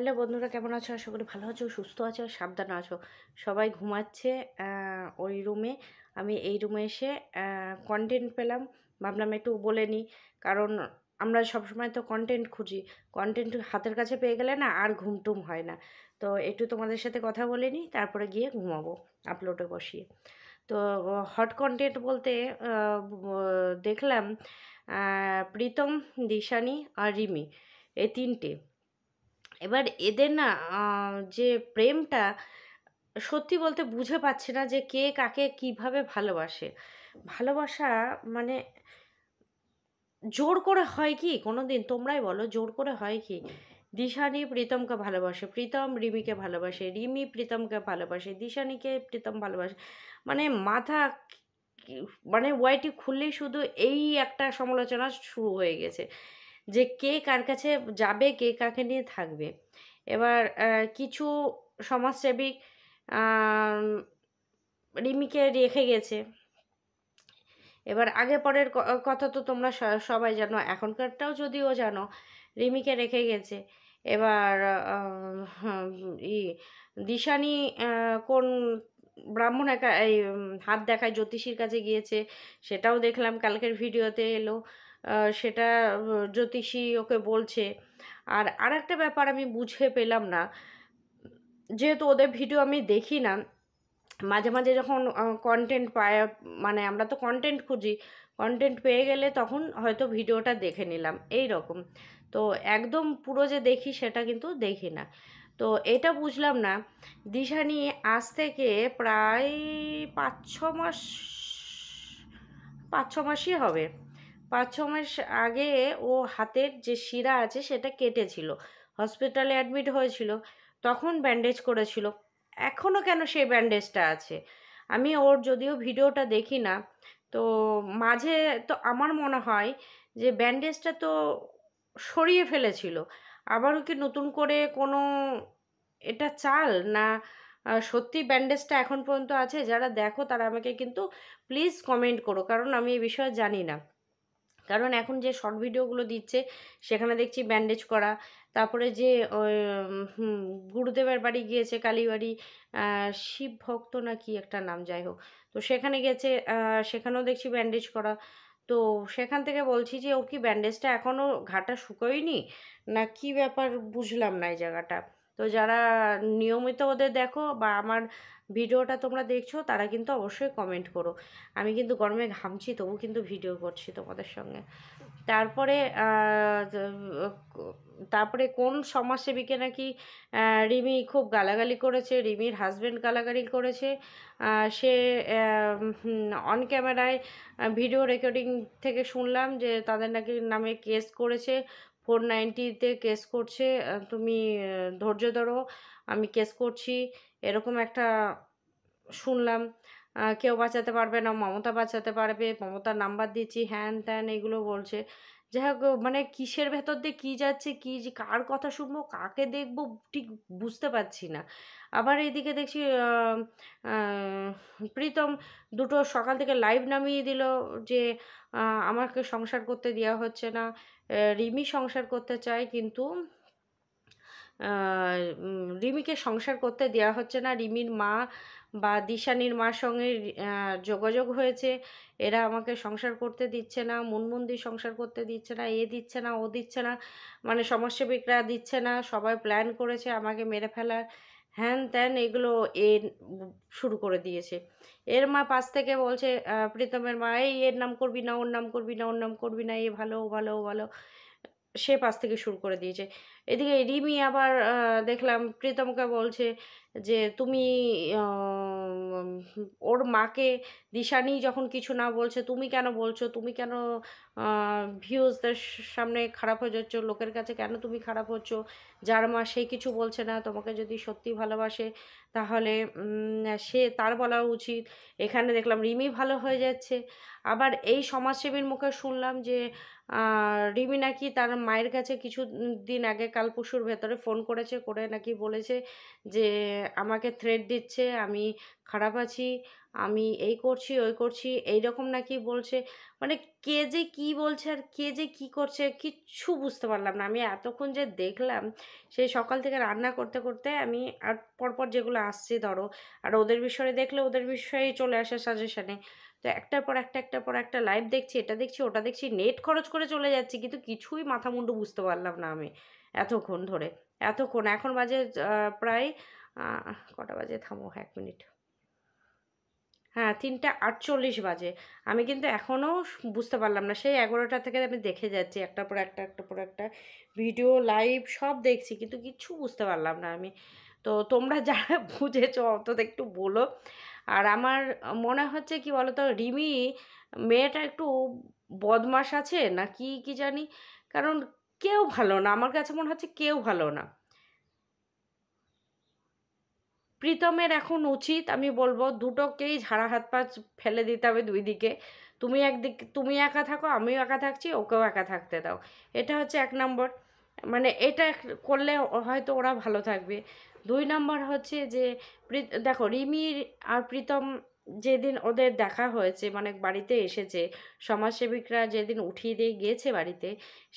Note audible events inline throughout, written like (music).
hello বন্ধুরা কেমন আছো আর সকলে ভালো আছো সুস্থ আছো সাবধানে আছো সবাই ঘুমাচ্ছে ওই রুমে আমি এই রুমে এসে কন্টেন্ট পেলাম ভাবলাম একটু বলে নিই কারণ আমরা সবসময় তো কন্টেন্ট খুঁজি কন্টেন্ট হাতের কাছে পেয়ে গেলে না আর ঘুমটুম হয় না তো একটু তোমাদের সাথে কথা বলে নিই তারপরে গিয়ে ঘুমাবো আপলোডে বসিয়ে তো হট কন্টেন্ট বলতে দেখলাম প্রীতম দিশানি আর রিমি এই তিনটে এবার এদের না যে প্রেমটা সত্যি বলতে বুঝে পাচ্ছে না যে কে কাকে কিভাবে ভালোবাসে ভালোবাসা মানে জোর করে হয় কি কোনো দিন তোমরাই বলো জোর করে হয় কি দিশানি প্রীতমকে ভালোবাসে প্রীতম রিমিকে ভালোবাসে রিমি প্রীতমকে ভালোবাসে দিশানিকে প্রীতম ভালোবাসে মানে মাথা মানে ওয়াইটি খুললেই শুধু এই একটা সমালোচনা শুরু হয়ে গেছে যে কে কার কাছে যাবে কে কাকে নিয়ে থাকবে এবার কিছু সমাজসেবিক রিমিকে রেখে গেছে এবার আগে পরের কথা তো তোমরা সবাই জানো এখনকারটাও যদিও জানো রিমিকে রেখে গেছে এবার ই দিশানি কোন ব্রাহ্মণ একা এই হাত দেখায় জ্যোতিষীর কাছে গিয়েছে সেটাও দেখলাম কালকের ভিডিওতে এলো সেটা জ্যোতিষী ওকে বলছে আর আর একটা ব্যাপার আমি বুঝে পেলাম না যেহেতু ওদের ভিডিও আমি দেখি না মাঝে মাঝে যখন কন্টেন্ট পায় মানে আমরা তো কন্টেন্ট খুঁজি কন্টেন্ট পেয়ে গেলে তখন হয়তো ভিডিওটা দেখে নিলাম এই রকম তো একদম পুরো যে দেখি সেটা কিন্তু দেখি না তো এটা বুঝলাম না দিশানি আজ থেকে প্রায় পাঁচ ছ মাস পাঁচ ছ মাসই হবে পাঁচ ছ মাস আগে ও হাতের যে শিরা আছে সেটা কেটেছিল হসপিটালে অ্যাডমিট হয়েছিল তখন ব্যান্ডেজ করেছিল এখনও কেন সেই ব্যান্ডেজটা আছে আমি ওর যদিও ভিডিওটা দেখি না তো মাঝে তো আমার মনে হয় যে ব্যান্ডেজটা তো সরিয়ে ফেলেছিল আবারও কি নতুন করে কোনো এটা চাল না সত্যি ব্যান্ডেজটা এখন পর্যন্ত আছে যারা দেখো তারা আমাকে কিন্তু প্লিজ কমেন্ট করো কারণ আমি এই বিষয়ে জানি না কারণ এখন যে শর্ট ভিডিওগুলো দিচ্ছে সেখানে দেখছি ব্যান্ডেজ করা তারপরে যে গুরুদেবের বাড়ি গিয়েছে কালীবাড়ি শিব ভক্ত না কি একটা নাম যাই হোক তো সেখানে গেছে সেখানেও দেখছি ব্যান্ডেজ করা তো সেখান থেকে বলছি যে ও কি ব্যান্ডেজটা এখনও ঘাটা শুকোয়নি না কি ব্যাপার বুঝলাম না এই জায়গাটা তো যারা নিয়মিত ওদের দেখো বা আমার ভিডিওটা তোমরা দেখছো তারা কিন্তু অবশ্যই কমেন্ট করো আমি কিন্তু গরমে ঘামছি তবু কিন্তু ভিডিও করছি তোমাদের সঙ্গে তারপরে তারপরে কোন সমাজসেবীকে নাকি রিমি খুব গালাগালি করেছে রিমির হাজব্যান্ড গালাগালি করেছে সে অন ক্যামেরায় ভিডিও রেকর্ডিং থেকে শুনলাম যে তাদের নাকি নামে কেস করেছে ফোর নাইনটিতে কেস করছে তুমি ধৈর্য ধরো আমি কেস করছি এরকম একটা শুনলাম কেউ বাঁচাতে পারবে না মমতা বাঁচাতে পারবে মমতার নাম্বার দিচ্ছি হ্যান ত্যান এগুলো বলছে যাই হোক মানে কিসের ভেতর দিয়ে কী যাচ্ছে কী যে কার কথা শুনবো কাকে দেখবো ঠিক বুঝতে পারছি না আবার এইদিকে দেখছি প্রীতম দুটো সকাল থেকে লাইভ নামিয়ে দিল যে আমাকে সংসার করতে দেওয়া হচ্ছে না রিমি সংসার করতে চায় কিন্তু রিমিকে সংসার করতে দেওয়া হচ্ছে না রিমির মা বা দিশানির মার সঙ্গে যোগাযোগ হয়েছে এরা আমাকে সংসার করতে দিচ্ছে না মুনমুন্দি সংসার করতে দিচ্ছে না এ দিচ্ছে না ও দিচ্ছে না মানে সমাজসেবিকরা দিচ্ছে না সবাই প্ল্যান করেছে আমাকে মেরে ফেলার হ্যান ত্যান এগুলো এ শুরু করে দিয়েছে এর মা পাশ থেকে বলছে প্রীতমের মা এই এর নাম করবি না ওর নাম করবি না ওর নাম করবি না এ ভালো ও ভালো ও ভালো সে পাশ থেকে শুরু করে দিয়েছে এদিকে রিমি আবার দেখলাম প্রীতমকে বলছে যে তুমি ওর মাকে দিশানি যখন কিছু না বলছে তুমি কেন বলছো তুমি কেন ভিউজদের সামনে খারাপ হয়ে যাচ্ছ লোকের কাছে কেন তুমি খারাপ হচ্ছ যার মা সে কিছু বলছে না তোমাকে যদি সত্যি ভালোবাসে তাহলে সে তার বলা উচিত এখানে দেখলাম রিমি ভালো হয়ে যাচ্ছে আবার এই সমাজসেবীর মুখে শুনলাম যে রিমি নাকি তার মায়ের কাছে কিছু দিন আগে কাল পশুর ভেতরে ফোন করেছে করে নাকি বলেছে যে আমাকে থ্রেড দিচ্ছে আমি খারাপ আছি আমি এই করছি ওই করছি এই রকম নাকি বলছে মানে কে যে কি বলছে আর কে যে কি করছে কিচ্ছু বুঝতে পারলাম না আমি এতক্ষণ যে দেখলাম সেই সকাল থেকে রান্না করতে করতে আমি আর পরপর যেগুলো আসছে ধরো আর ওদের বিষয়ে দেখলে ওদের বিষয়ে চলে আসে সাজেশানে তো একটার পর একটা একটার পর একটা লাইভ দেখছি এটা দেখছি ওটা দেখছি নেট খরচ করে চলে যাচ্ছি কিন্তু কিছুই মাথা মুন্ডু বুঝতে পারলাম না আমি এতক্ষণ ধরে এতক্ষণ এখন বাজে প্রায় কটা বাজে থামো এক মিনিট হ্যাঁ তিনটা আটচল্লিশ বাজে আমি কিন্তু এখনও বুঝতে পারলাম না সেই এগারোটা থেকে আমি দেখে যাচ্ছি একটা পর একটা একটা পর একটা ভিডিও লাইভ সব দেখছি কিন্তু কিছু বুঝতে পারলাম না আমি তো তোমরা যারা (laughs) বুঝেছো অন্তত একটু বলো আর আমার মনে হচ্ছে কি বলতো রিমি মেয়েটা একটু বদমাস আছে না কি কি জানি কারণ কেউ ভালো না আমার কাছে মনে হচ্ছে কেউ ভালো না প্রীতমের এখন উচিত আমি বলবো দুটোকেই ঝাড়া হাত পা ফেলে দিতে হবে দুই দিকে তুমি একদিক তুমি একা থাকো আমিও একা থাকছি ওকেও একা থাকতে দাও এটা হচ্ছে এক নম্বর মানে এটা করলে হয়তো ওরা ভালো থাকবে দুই নম্বর হচ্ছে যে দেখো রিমি আর প্রীতম যেদিন ওদের দেখা হয়েছে মানে বাড়িতে এসেছে সমাজসেবিকরা যেদিন উঠিয়ে দিয়ে গিয়েছে বাড়িতে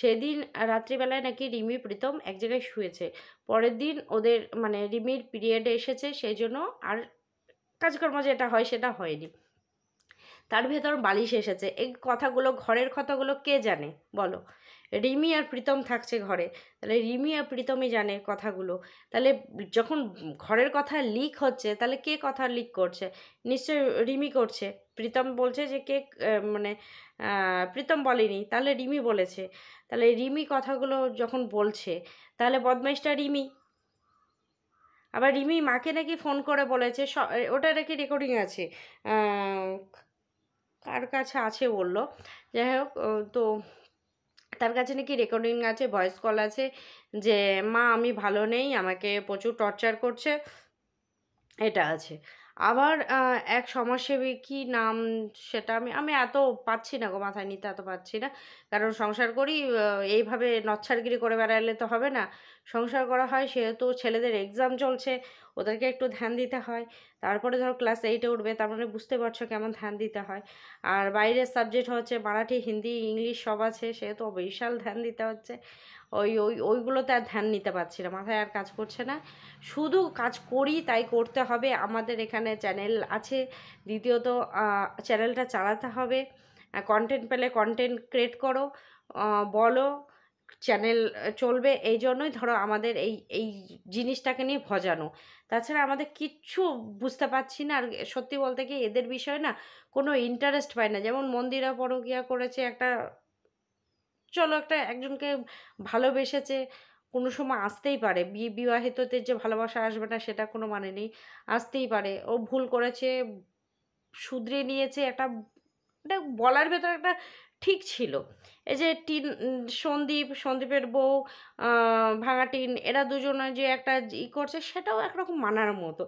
সেদিন রাত্রিবেলায় নাকি রিমি প্রীতম এক জায়গায় শুয়েছে পরের দিন ওদের মানে রিমির পিরিয়ড এসেছে সেই জন্য আর কাজকর্ম যেটা হয় সেটা হয়নি তার ভেতর বালিশ এসেছে এই কথাগুলো ঘরের কথাগুলো কে জানে বলো রিমি আর প্রীতম থাকছে ঘরে তাহলে রিমি আর প্রীতমই জানে কথাগুলো তাহলে যখন ঘরের কথা লিক হচ্ছে তাহলে কে কথা লিক করছে নিশ্চয় রিমি করছে প্রীতম বলছে যে কে মানে প্রীতম বলেনি তাহলে রিমি বলেছে তাহলে রিমি কথাগুলো যখন বলছে তাহলে বদমাইশটা রিমি আবার রিমি মাকে নাকি ফোন করে বলেছে ওটা নাকি রেকর্ডিং আছে কার কাছে আছে বললো যাই হোক তো তার কাছে নাকি রেকর্ডিং আছে ভয়েস কল আছে যে মা আমি ভালো নেই আমাকে প্রচুর টর্চার করছে এটা আছে আবার এক সমাজসেবী কি নাম সেটা আমি আমি এত পাচ্ছি না গো মাথায় নিতে এত পাচ্ছি না কারণ সংসার করি এইভাবে নচ্ছারগিরি করে বেড়ালে তো হবে না সংসার করা হয় সেহেতু ছেলেদের এক্সাম চলছে ওদেরকে একটু ধ্যান দিতে হয় তারপরে ধরো ক্লাস এইটে উঠবে তার মানে বুঝতে পারছো কেমন ধ্যান দিতে হয় আর বাইরের সাবজেক্ট হচ্ছে মারাঠি হিন্দি ইংলিশ সব আছে সেহেতু বিশাল ধ্যান দিতে হচ্ছে ওই ওই ওইগুলোতে আর ধ্যান নিতে পারছি না মাথায় আর কাজ করছে না শুধু কাজ করি তাই করতে হবে আমাদের এখানে এখানে চ্যানেল আছে দ্বিতীয়ত চ্যানেলটা চালাতে হবে কন্টেন্ট পেলে কন্টেন্ট ক্রিয়েট করো বলো চ্যানেল চলবে এই জন্যই ধরো আমাদের এই এই জিনিসটাকে নিয়ে ভজানো তাছাড়া আমাদের কিচ্ছু বুঝতে পারছি না আর সত্যি বলতে কি এদের বিষয় না কোনো ইন্টারেস্ট পায় না যেমন মন্দিরা পরকিয়া করেছে একটা চলো একটা একজনকে ভালোবেসেছে কোনো সময় আসতেই পারে বিবাহিতদের যে ভালোবাসা আসবে না সেটা কোনো মানে নেই আসতেই পারে ও ভুল করেছে শুধরে নিয়েছে একটা এটা বলার ভেতরে একটা ঠিক ছিল এই যে টিন সন্দীপ সন্দীপের বউ ভাঙা টিন এরা দুজনে যে একটা ই করছে সেটাও একরকম মানার মতো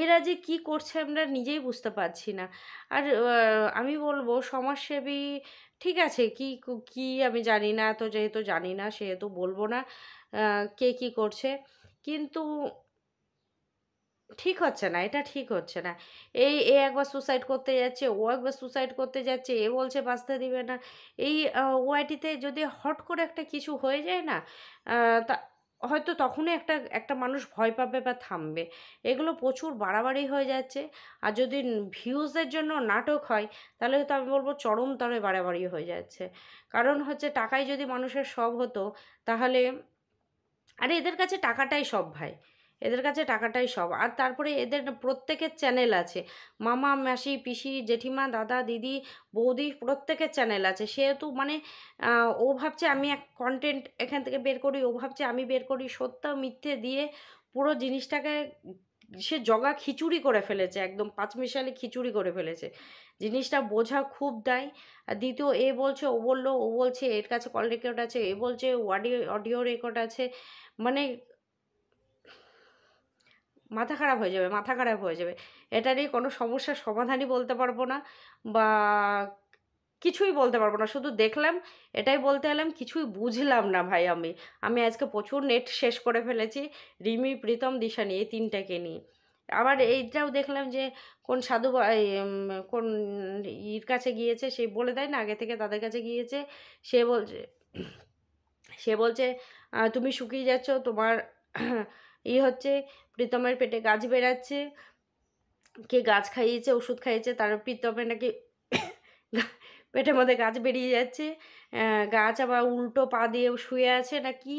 এরা যে কি করছে আমরা নিজেই বুঝতে পারছি না আর আমি বলবো সমাজসেবী ঠিক আছে কি কি আমি জানি না তো যেহেতু জানি না সেহেতু বলবো না কে কি করছে কিন্তু ঠিক হচ্ছে না এটা ঠিক হচ্ছে না এই এ একবার সুসাইড করতে যাচ্ছে ও একবার সুসাইড করতে যাচ্ছে এ বলছে বাঁচতে দিবে না এই ওআইটিতে যদি হট করে একটা কিছু হয়ে যায় না তা হয়তো তখনই একটা একটা মানুষ ভয় পাবে বা থামবে এগুলো প্রচুর বাড়াবাড়ি হয়ে যাচ্ছে আর যদি ভিউজের জন্য নাটক হয় তাহলে তো আমি বলবো চরমতরে বাড়াবাড়ি হয়ে যাচ্ছে কারণ হচ্ছে টাকাই যদি মানুষের সব হতো তাহলে আরে এদের কাছে টাকাটাই সব ভাই এদের কাছে টাকাটাই সব আর তারপরে এদের প্রত্যেকের চ্যানেল আছে মামা মাসি পিসি জেঠিমা দাদা দিদি বৌদি প্রত্যেকের চ্যানেল আছে সেহেতু মানে ও ভাবছে আমি এক কন্টেন্ট এখান থেকে বের করি ও ভাবছে আমি বের করি সত্য মিথ্যে দিয়ে পুরো জিনিসটাকে সে জগা খিচুড়ি করে ফেলেছে একদম পাঁচমিশালি খিচুড়ি করে ফেলেছে জিনিসটা বোঝা খুব দায় আর দ্বিতীয় এ বলছে ও বললো ও বলছে এর কাছে কল রেকর্ড আছে এ বলছে ওয়াডিও অডিও রেকর্ড আছে মানে মাথা খারাপ হয়ে যাবে মাথা খারাপ হয়ে যাবে এটা নিয়ে কোনো সমস্যার সমাধানই বলতে পারবো না বা কিছুই বলতে পারবো না শুধু দেখলাম এটাই বলতে এলাম কিছুই বুঝলাম না ভাই আমি আমি আজকে প্রচুর নেট শেষ করে ফেলেছি রিমি প্রীতম দিশা নিয়ে তিনটাকে নিয়ে আবার এইটাও দেখলাম যে কোন সাধু কোন ইর কাছে গিয়েছে সে বলে দেয় না আগে থেকে তাদের কাছে গিয়েছে সে বলছে সে বলছে তুমি শুকিয়ে যাচ্ছ তোমার এই হচ্ছে প্রীতমের পেটে গাছ বেড়াচ্ছে কে গাছ খাইয়েছে ওষুধ খাইয়েছে তার প্রীতমের নাকি পেটের মধ্যে গাছ বেরিয়ে যাচ্ছে গাছ আবার উল্টো পা দিয়ে শুয়ে আছে না কি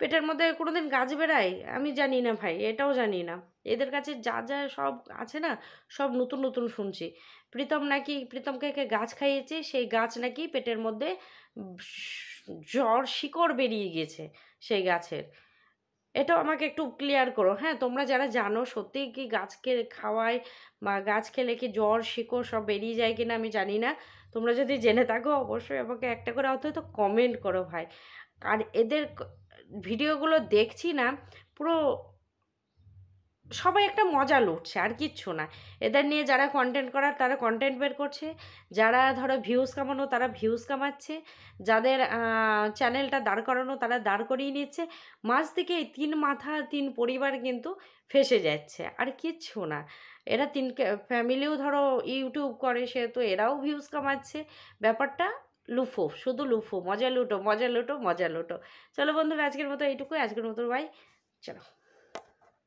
পেটের মধ্যে কোনো দিন গাছ বেড়ায় আমি জানি না ভাই এটাও জানি না এদের কাছে যা যা সব আছে না সব নতুন নতুন শুনছি প্রীতম নাকি প্রীতমকে কে গাছ খাইয়েছে সেই গাছ নাকি পেটের মধ্যে জ্বর শিকড় বেরিয়ে গেছে সেই গাছের এটাও আমাকে একটু ক্লিয়ার করো হ্যাঁ তোমরা যারা জানো সত্যিই কি গাছকে খাওয়ায় বা গাছ খেলে কি জ্বর শিকড় সব বেরিয়ে যায় কিনা আমি জানি না তোমরা যদি জেনে থাকো অবশ্যই আমাকে একটা করে অন্তত কমেন্ট করো ভাই আর এদের ভিডিওগুলো দেখছি না পুরো সবাই একটা মজা লুটছে আর কিচ্ছু না এদের নিয়ে যারা কন্টেন্ট করার তারা কন্টেন্ট বের করছে যারা ধরো ভিউজ কামানো তারা ভিউজ কামাচ্ছে যাদের চ্যানেলটা দাঁড় করানো তারা দাঁড় করিয়ে নিচ্ছে মাঝ থেকে এই তিন মাথা তিন পরিবার কিন্তু ফেসে যাচ্ছে আর কিচ্ছু না এরা তিন ফ্যামিলিও ধরো ইউটিউব করে সেহেতু এরাও ভিউজ কামাচ্ছে ব্যাপারটা লুফো শুধু লুফো মজা লুটো মজা লুটো মজা লুটো চলো বন্ধুরা আজকের মতো এইটুকুই আজকের মতো ভাই চলো